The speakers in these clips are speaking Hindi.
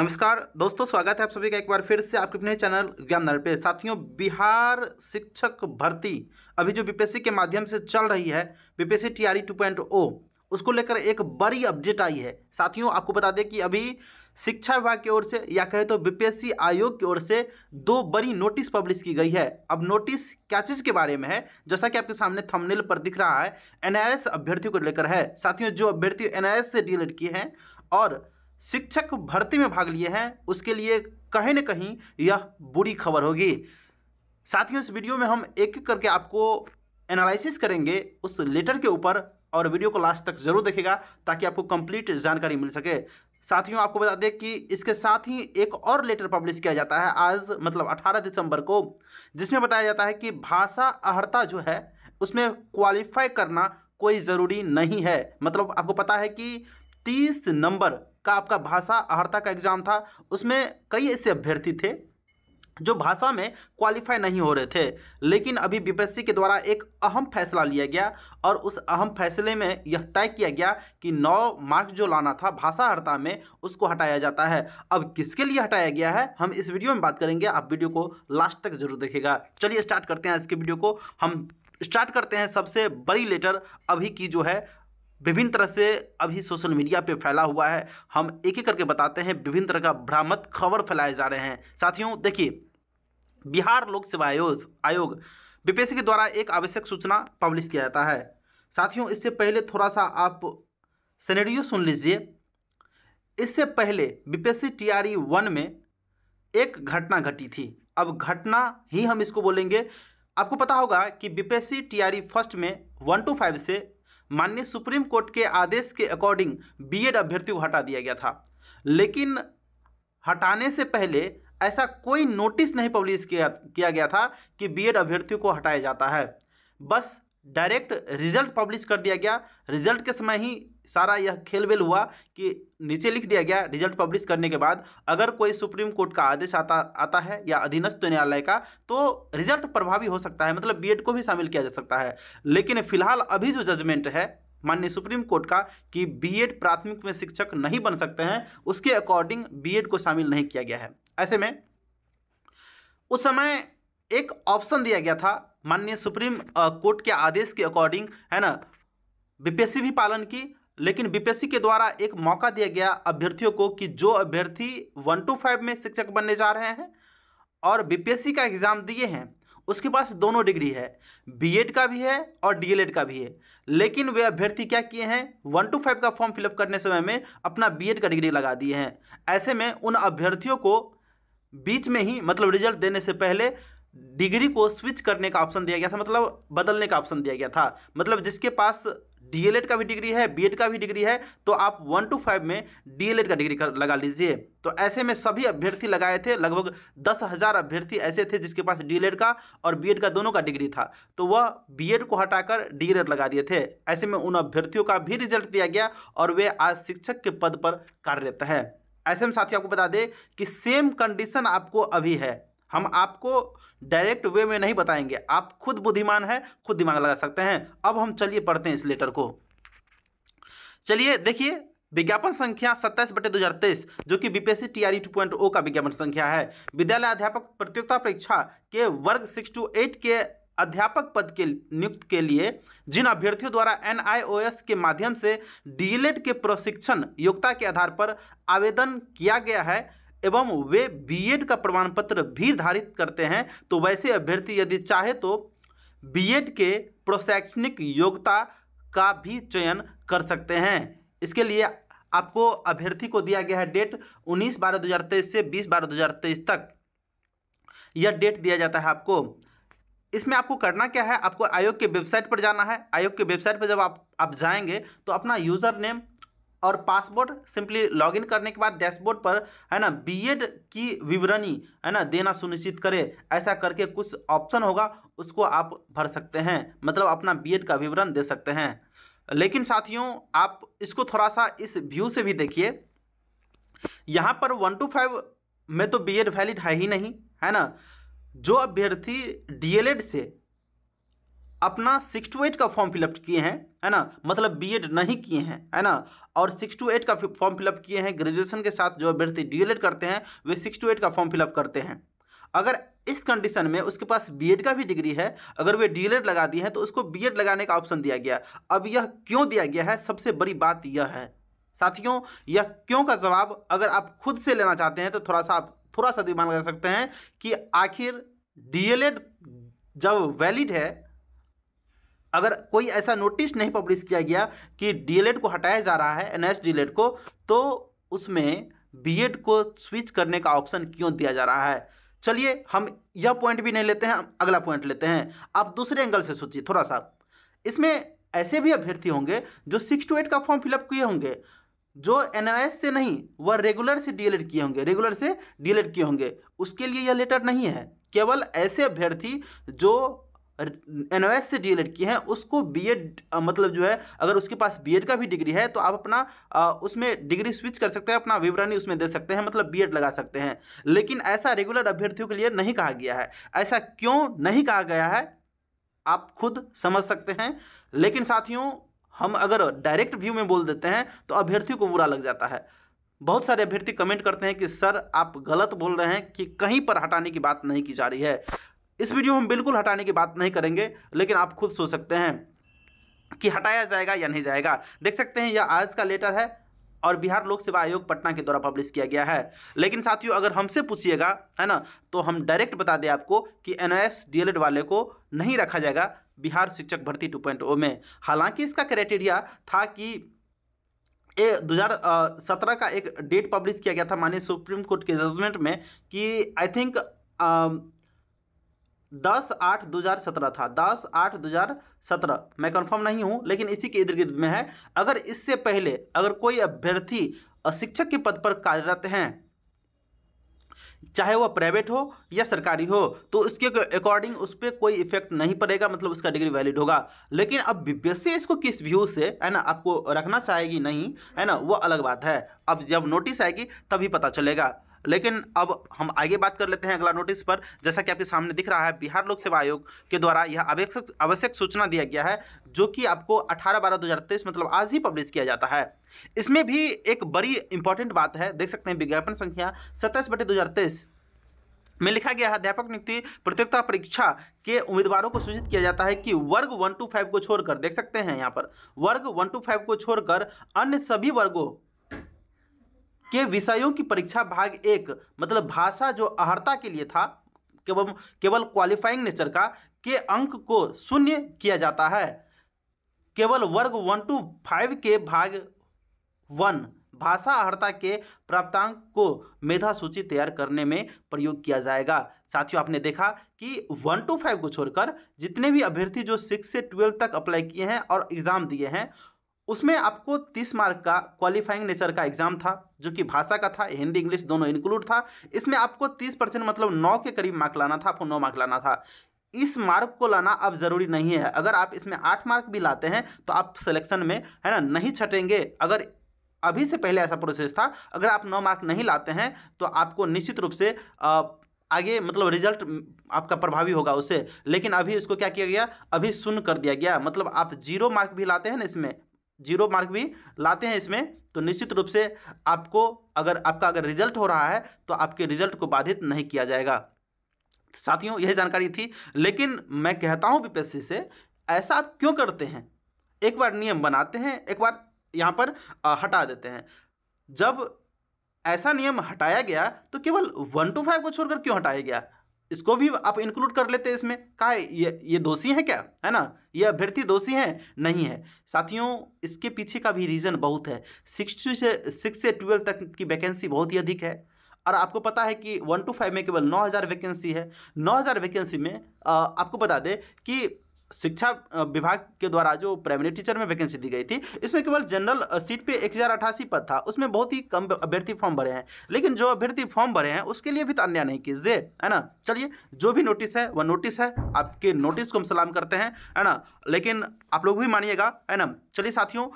नमस्कार दोस्तों स्वागत है आप सभी का एक बार फिर से आपके अपने चैनल ज्ञान पे साथियों बिहार शिक्षक भर्ती अभी जो बीपीएससी के माध्यम से चल रही है बीपीएससी टीआरई ओ उसको लेकर एक बड़ी अपडेट आई है साथियों आपको बता दें कि अभी शिक्षा विभाग की ओर से या कहे तो बीपीएससी आयोग की ओर से दो बड़ी नोटिस पब्लिश की गई है अब नोटिस क्या चीज़ के बारे में है जैसा कि आपके सामने थंबनेल पर दिख रहा है एनआईएस अभ्यर्थियों को लेकर है साथियों जो अभ्यर्थी एनआईएस से डीएलएड किए हैं और शिक्षक भर्ती में भाग लिए हैं उसके लिए कहीं ना कहीं यह बुरी खबर होगी साथियों इस वीडियो में हम एक एक करके आपको एनालिसिस करेंगे उस लेटर के ऊपर और वीडियो को लास्ट तक जरूर देखेगा ताकि आपको कंप्लीट जानकारी मिल सके साथियों आपको बता दें कि इसके साथ ही एक और लेटर पब्लिश किया जाता है आज मतलब 18 दिसंबर को जिसमें बताया जाता है कि भाषा अहर्ता जो है उसमें क्वालिफाई करना कोई ज़रूरी नहीं है मतलब आपको पता है कि 30 नंबर का आपका भाषा अहर्ता का एग्ज़ाम था उसमें कई ऐसे अभ्यर्थी थे जो भाषा में क्वालिफाई नहीं हो रहे थे लेकिन अभी बीपीएससी के द्वारा एक अहम फैसला लिया गया और उस अहम फैसले में यह तय किया गया कि नौ मार्क जो लाना था भाषा हड़ता में उसको हटाया जाता है अब किसके लिए हटाया गया है हम इस वीडियो में बात करेंगे आप वीडियो को लास्ट तक जरूर देखेगा चलिए स्टार्ट करते हैं आज के वीडियो को हम स्टार्ट करते हैं सबसे बड़ी लेटर अभी की जो है विभिन्न तरह से अभी सोशल मीडिया पे फैला हुआ है हम एक एक करके बताते हैं विभिन्न तरह का भ्रामक खबर फैलाए जा रहे हैं साथियों देखिए बिहार लोक सेवा आयोग आयोग बीपीएससी के द्वारा एक आवश्यक सूचना पब्लिश किया जाता है साथियों इससे पहले थोड़ा सा आप सनेडियो सुन लीजिए इससे पहले बीपीएससी ई वन में एक घटना घटी थी अब घटना ही हम इसको बोलेंगे आपको पता होगा कि बीपीएससी टीआरई फर्स्ट में वन टू फाइव से माननीय सुप्रीम कोर्ट के आदेश के अकॉर्डिंग बीएड अभ्यर्थी को हटा दिया गया था लेकिन हटाने से पहले ऐसा कोई नोटिस नहीं पब्लिश किया किया गया था कि बीएड अभ्यर्थियों को हटाया जाता है बस डायरेक्ट रिजल्ट पब्लिश कर दिया गया रिजल्ट के समय ही सारा यह खेलवेल हुआ कि नीचे लिख दिया गया रिजल्ट पब्लिश करने के बाद अगर कोई सुप्रीम कोर्ट का आदेश आता आता है या अधीनस्थ न्यायालय का तो रिजल्ट प्रभावी हो सकता है मतलब बीएड को भी शामिल किया जा सकता है लेकिन फिलहाल अभी जो जजमेंट है माननीय सुप्रीम कोर्ट का कि बी प्राथमिक में शिक्षक नहीं बन सकते हैं उसके अकॉर्डिंग बी को शामिल नहीं किया गया है ऐसे में उस समय एक ऑप्शन दिया गया था माननीय सुप्रीम कोर्ट के आदेश के अकॉर्डिंग है ना बीपीएससी भी पालन की लेकिन बीपीएससी के द्वारा एक मौका दिया गया अभ्यर्थियों को कि जो अभ्यर्थी वन टू फाइव में शिक्षक बनने जा रहे हैं और बीपीएससी का एग्ज़ाम दिए हैं उसके पास दोनों डिग्री है बीएड का भी है और डीएलएड का भी है लेकिन वे अभ्यर्थी क्या किए हैं वन टू फाइव का फॉर्म फिलअप करने समय में अपना बीएड का डिग्री लगा दिए हैं ऐसे में उन अभ्यर्थियों को बीच में ही मतलब रिजल्ट देने से पहले डिग्री को स्विच करने का ऑप्शन दिया गया था मतलब बदलने का ऑप्शन दिया गया था मतलब जिसके पास डी का भी डिग्री है बी का भी डिग्री है तो आप वन टू फाइव में डी का डिग्री कर, लगा लीजिए तो ऐसे में सभी अभ्यर्थी लगाए थे लगभग दस हजार अभ्यर्थी ऐसे थे जिसके पास डी का और बी का दोनों का डिग्री था तो वह बी को हटाकर डी लगा दिए थे ऐसे में उन अभ्यर्थियों का भी रिजल्ट दिया गया और वे आज शिक्षक के पद पर कार्यरत है ऐसे में साथियों आपको बता दें कि सेम कंडीशन आपको अभी है हम आपको डायरेक्ट वे में नहीं बताएंगे आप खुद बुद्धिमान है खुद दिमाग लगा सकते हैं अब हम चलिए पढ़ते हैं इस लेटर को चलिए देखिए विज्ञापन संख्या सत्ताईस बटे दो हजार तेईस जो कि BPSC T R two point O का विज्ञापन संख्या है विद्यालय अध्यापक प्रतियोगिता परीक्षा के वर्ग सिक्स टू एट के अध्यापक पद के नियुक्त के लिए जिन अभ्यर्थियों द्वारा एन के माध्यम से डीएलएड के प्रशिक्षण योग्यता के आधार पर आवेदन किया गया है एवं वे बीएड का प्रमाण पत्र भी धारित करते हैं तो वैसे अभ्यर्थी यदि चाहे तो बीएड के प्रोशैक्षणिक योग्यता का भी चयन कर सकते हैं इसके लिए आपको अभ्यर्थी को दिया गया है डेट 19 बारह 2023 से 20 बारह 2023 तक यह डेट दिया जाता है आपको इसमें आपको करना क्या है आपको आयोग के वेबसाइट पर जाना है आयोग के वेबसाइट पर जब आप आप जाएंगे तो अपना यूज़र नेम और पासपोर्ट सिंपली लॉगिन करने के बाद डैशबोर्ड पर है ना बीएड की विवरणी है ना देना सुनिश्चित करें ऐसा करके कुछ ऑप्शन होगा उसको आप भर सकते हैं मतलब अपना बीएड का विवरण दे सकते हैं लेकिन साथियों आप इसको थोड़ा सा इस व्यू से भी देखिए यहाँ पर वन टू फाइव में तो बीएड वैलिड है ही नहीं है ना जो अभ्यर्थी डीएलएड से अपना सिक्स टू एट का फॉर्म फिलअप किए हैं है ना मतलब बीएड नहीं किए हैं है ना और सिक्स टू एट का फॉर्म फिलअप किए हैं ग्रेजुएशन के साथ जो अभ्यर्थी डीएलएड करते हैं वे सिक्स टू एट का फॉर्म फिलअप करते हैं अगर इस कंडीशन में उसके पास बीएड का भी डिग्री है अगर वे डीएलएड लगा दी है तो उसको बीएड लगाने का ऑप्शन दिया गया अब यह क्यों दिया गया है सबसे बड़ी बात यह है साथियों यह क्यों का जवाब अगर आप खुद से लेना चाहते हैं तो थोड़ा सा आप थोड़ा सा दिमाग लगा सकते हैं कि आखिर डीएलएड जब वैलिड है अगर कोई ऐसा नोटिस नहीं पब्लिश किया गया कि डीएलएड को हटाया जा रहा है एनएस डीएलएड को तो उसमें बीएड को स्विच करने का ऑप्शन क्यों दिया जा रहा है चलिए हम यह पॉइंट भी नहीं लेते हैं हम अगला पॉइंट लेते हैं आप दूसरे एंगल से सोचिए थोड़ा सा इसमें ऐसे भी अभ्यर्थी होंगे जो सिक्स टू एट का फॉर्म फिलअप किए होंगे जो एन से नहीं वह रेगुलर से डीएलएड किए होंगे रेगुलर से डीएलएड किए होंगे उसके लिए यह लेटर नहीं है केवल ऐसे अभ्यर्थी जो एन से एड की है उसको बीएड मतलब जो है अगर उसके पास बीएड का भी डिग्री है तो आप अपना आ, उसमें डिग्री स्विच कर सकते हैं अपना विवरणी उसमें दे सकते हैं मतलब बीएड लगा सकते हैं लेकिन ऐसा रेगुलर अभ्यर्थियों के लिए नहीं कहा गया है ऐसा क्यों नहीं कहा गया है आप खुद समझ सकते हैं लेकिन साथियों हम अगर डायरेक्ट व्यू में बोल देते हैं तो अभ्यर्थियों को बुरा लग जाता है बहुत सारे अभ्यर्थी कमेंट करते हैं कि सर आप गलत बोल रहे हैं कि कहीं पर हटाने की बात नहीं की जा रही है इस वीडियो हम बिल्कुल हटाने की बात नहीं करेंगे लेकिन आप खुद सोच सकते हैं कि हटाया जाएगा या नहीं जाएगा देख सकते हैं यह आज का लेटर है और बिहार लोक सेवा आयोग पटना के द्वारा पब्लिश किया गया है लेकिन साथियों अगर हमसे पूछिएगा है ना तो हम डायरेक्ट बता दें आपको कि एन डीएलएड वाले को नहीं रखा जाएगा बिहार शिक्षक भर्ती 2.0 में हालांकि इसका क्राइटेरिया था कि दो हज़ार सत्रह का एक डेट पब्लिश किया गया था माननीय सुप्रीम कोर्ट के जजमेंट में कि आई थिंक दस आठ दो हज़ार सत्रह था दस आठ दो हज़ार सत्रह मैं कंफर्म नहीं हूँ लेकिन इसी के इर्द गिर्द में है अगर इससे पहले अगर कोई अभ्यर्थी शिक्षक के पद पर कार्यरत हैं चाहे वह प्राइवेट हो या सरकारी हो तो उसके अकॉर्डिंग उस पर कोई इफेक्ट नहीं पड़ेगा मतलब उसका डिग्री वैलिड होगा लेकिन अब बीपीएससी इसको किस व्यू से है ना आपको रखना चाहेगी नहीं है ना वो अलग बात है अब जब नोटिस आएगी तभी पता चलेगा लेकिन अब हम आगे बात कर लेते हैं अगला नोटिस पर जैसा कि आपके सामने दिख रहा है बिहार लोक सेवा आयोग के द्वारा यह आवश्यक आवश्यक सूचना दिया गया है जो कि आपको 18 बारह 2023 मतलब आज ही पब्लिश किया जाता है इसमें भी एक बड़ी इंपॉर्टेंट बात है देख सकते हैं विज्ञापन संख्या सत्ताईस बटे दो में लिखा गया है अध्यापक नियुक्ति प्रतियोगिता परीक्षा के उम्मीदवारों को सूचित किया जाता है कि वर्ग वन टू फाइव को छोड़कर देख सकते हैं यहाँ पर वर्ग वन टू फाइव को छोड़कर अन्य सभी वर्गों के विषयों की परीक्षा भाग एक मतलब भाषा जो अहर्ता के लिए था केवल केवल क्वालिफाइंग नेचर का के अंक को शून्य किया जाता है केवल वर्ग वन टू फाइव के भाग वन भाषा अहर्ता के प्राप्तांक को मेधा सूची तैयार करने में प्रयोग किया जाएगा साथियों आपने देखा कि वन टू फाइव को छोड़कर जितने भी अभ्यर्थी जो सिक्स से ट्वेल्व तक अप्लाई किए हैं और एग्ज़ाम दिए हैं उसमें आपको तीस मार्क का क्वालिफाइंग नेचर का एग्जाम था जो कि भाषा का था हिंदी इंग्लिश दोनों इंक्लूड था इसमें आपको तीस परसेंट मतलब नौ के करीब मार्क लाना था आपको नौ मार्क लाना था इस मार्क को लाना अब ज़रूरी नहीं है अगर आप इसमें आठ मार्क भी लाते हैं तो आप सिलेक्शन में है ना नहीं छटेंगे अगर अभी से पहले ऐसा प्रोसेस था अगर आप नौ मार्क नहीं लाते हैं तो आपको निश्चित रूप से आ, आगे मतलब रिजल्ट आपका प्रभावी होगा उससे लेकिन अभी इसको क्या किया गया अभी सुन कर दिया गया मतलब आप जीरो मार्क भी लाते हैं ना इसमें जीरो मार्क भी लाते हैं इसमें तो निश्चित रूप से आपको अगर आपका अगर रिजल्ट हो रहा है तो आपके रिजल्ट को बाधित नहीं किया जाएगा साथियों यह जानकारी थी लेकिन मैं कहता हूँ बीपीएससी से ऐसा आप क्यों करते हैं एक बार नियम बनाते हैं एक बार यहाँ पर हटा देते हैं जब ऐसा नियम हटाया गया तो केवल वन टू फाइव को छोड़कर क्यों हटाया गया इसको भी आप इंक्लूड कर लेते इसमें का है? ये ये दोषी है क्या है ना ये अभ्यर्थी दोषी है नहीं है साथियों इसके पीछे का भी रीज़न बहुत है सिक्स से सिक्स से ट्वेल्व तक की वैकेंसी बहुत ही अधिक है और आपको पता है कि वन टू फाइव में केवल नौ हज़ार वैकेंसी है नौ हज़ार वैकेंसी में आ, आपको बता दें कि शिक्षा विभाग के द्वारा जो प्राइमरी टीचर में वैकेंसी दी गई थी इसमें केवल जनरल सीट पे एक हज़ार अठासी पद था उसमें बहुत ही कम अभ्यर्थी फॉर्म भरे हैं लेकिन जो अभ्यर्थी फॉर्म भरे हैं उसके लिए भी तो अन्याय नहीं कीजिए है ना चलिए जो भी नोटिस है वह नोटिस है आपके नोटिस को हम सलाम करते हैं है ना लेकिन आप लोग भी मानिएगा है ना चलिए साथियों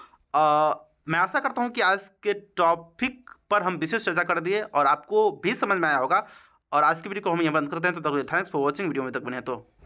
मैं आशा करता हूँ कि आज के टॉपिक पर हम विशेष चर्चा कर दिए और आपको भी समझ में आया होगा और आज की वीडियो को हम यहाँ बंद करते हैं तो तक थैंक्स फॉर वॉचिंग वीडियो में तक बने तो